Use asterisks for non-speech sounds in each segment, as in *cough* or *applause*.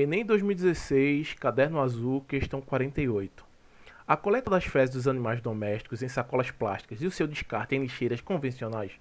Enem 2016, Caderno Azul, questão 48. A coleta das fezes dos animais domésticos em sacolas plásticas e o seu descarte em lixeiras convencionais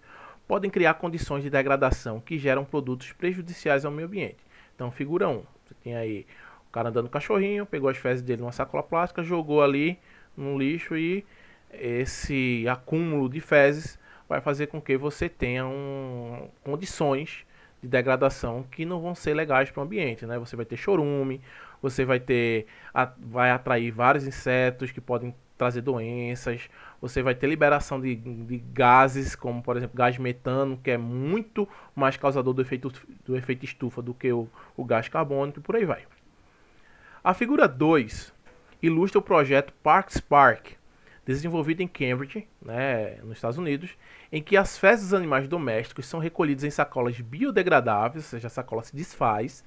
podem criar condições de degradação que geram produtos prejudiciais ao meio ambiente. Então, figura 1. Você tem aí o cara andando cachorrinho, pegou as fezes dele numa sacola plástica, jogou ali no lixo e esse acúmulo de fezes vai fazer com que você tenha um, condições de degradação que não vão ser legais para o ambiente, né? Você vai ter chorume, você vai ter a, vai atrair vários insetos que podem trazer doenças, você vai ter liberação de, de, gases, como por exemplo gás metano, que é muito mais causador do efeito, do efeito estufa do que o, o gás carbônico, e por aí vai. A figura 2 ilustra o projeto Parks Park, desenvolvida em Cambridge, né, nos Estados Unidos, em que as fezes dos animais domésticos são recolhidas em sacolas biodegradáveis, ou seja, a sacola se desfaz,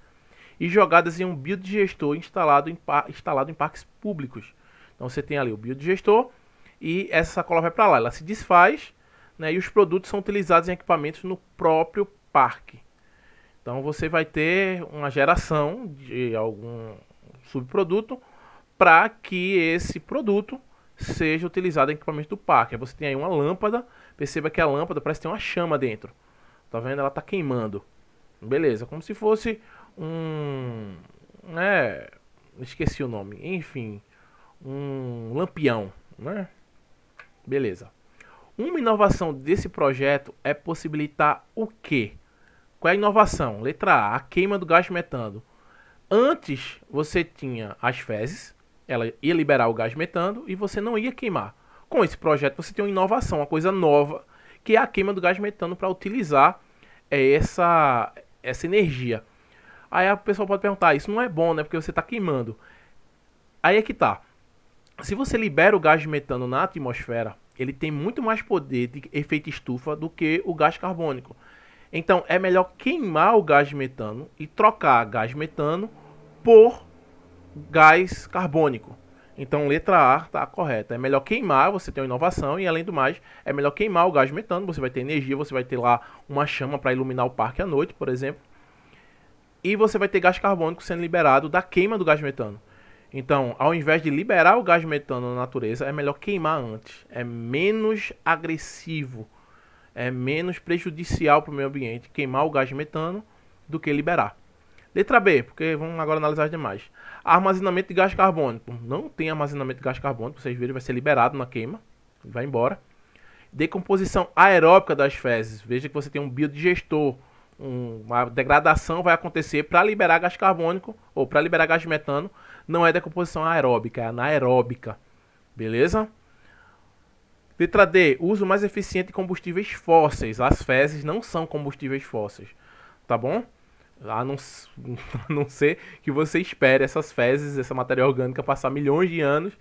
e jogadas em um biodigestor instalado em, instalado em parques públicos. Então você tem ali o biodigestor e essa sacola vai para lá, ela se desfaz né, e os produtos são utilizados em equipamentos no próprio parque. Então você vai ter uma geração de algum subproduto para que esse produto seja utilizado em equipamento do parque. Você tem aí uma lâmpada, perceba que a lâmpada parece ter uma chama dentro. Tá vendo? Ela tá queimando. Beleza, como se fosse um. né? Esqueci o nome. Enfim, um lampião, né? Beleza. Uma inovação desse projeto é possibilitar o quê? Qual é a inovação? Letra A, a queima do gás metano. Antes você tinha as fezes, ela ia liberar o gás metano e você não ia queimar. Com esse projeto você tem uma inovação, uma coisa nova, que é a queima do gás metano para utilizar é, essa, essa energia. Aí o pessoal pode perguntar, isso não é bom, né? Porque você está queimando. Aí é que tá. Se você libera o gás metano na atmosfera, ele tem muito mais poder de efeito estufa do que o gás carbônico. Então é melhor queimar o gás metano e trocar gás metano por gás carbônico. Então, letra A está correta. É melhor queimar, você tem uma inovação, e além do mais, é melhor queimar o gás metano, você vai ter energia, você vai ter lá uma chama para iluminar o parque à noite, por exemplo. E você vai ter gás carbônico sendo liberado da queima do gás metano. Então, ao invés de liberar o gás metano na natureza, é melhor queimar antes. É menos agressivo, é menos prejudicial para o meio ambiente queimar o gás metano do que liberar. Letra B, porque vamos agora analisar as demais. Armazenamento de gás carbônico. Não tem armazenamento de gás carbônico, vocês viram, vai ser liberado na queima. Vai embora. Decomposição aeróbica das fezes. Veja que você tem um biodigestor. Um, uma degradação vai acontecer para liberar gás carbônico ou para liberar gás de metano. Não é decomposição aeróbica, é anaeróbica. Beleza? Letra D. Uso mais eficiente de combustíveis fósseis. As fezes não são combustíveis fósseis. Tá bom? A não, *laughs* a não ser que você espere essas fezes, essa matéria orgânica passar milhões de anos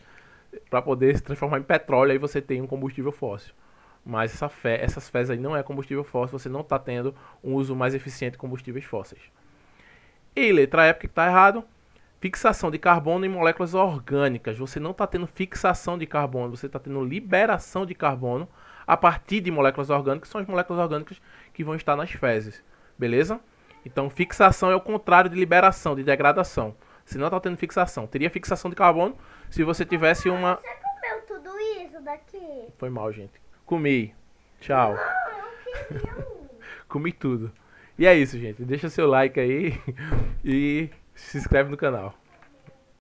para poder se transformar em petróleo, aí você tem um combustível fóssil. Mas essa fe, essas fezes aí não é combustível fóssil, você não está tendo um uso mais eficiente de combustíveis fósseis. E letra E, porque está errado, fixação de carbono em moléculas orgânicas. Você não está tendo fixação de carbono, você está tendo liberação de carbono a partir de moléculas orgânicas, são as moléculas orgânicas que vão estar nas fezes. Beleza? Então, fixação é o contrário de liberação, de degradação. Se não está tendo fixação, teria fixação de carbono se você tivesse uma. Você comeu tudo isso daqui? Foi mal, gente. Comi. Tchau. Não, ah, *laughs* Comi tudo. E é isso, gente. Deixa seu like aí *laughs* e se inscreve no canal.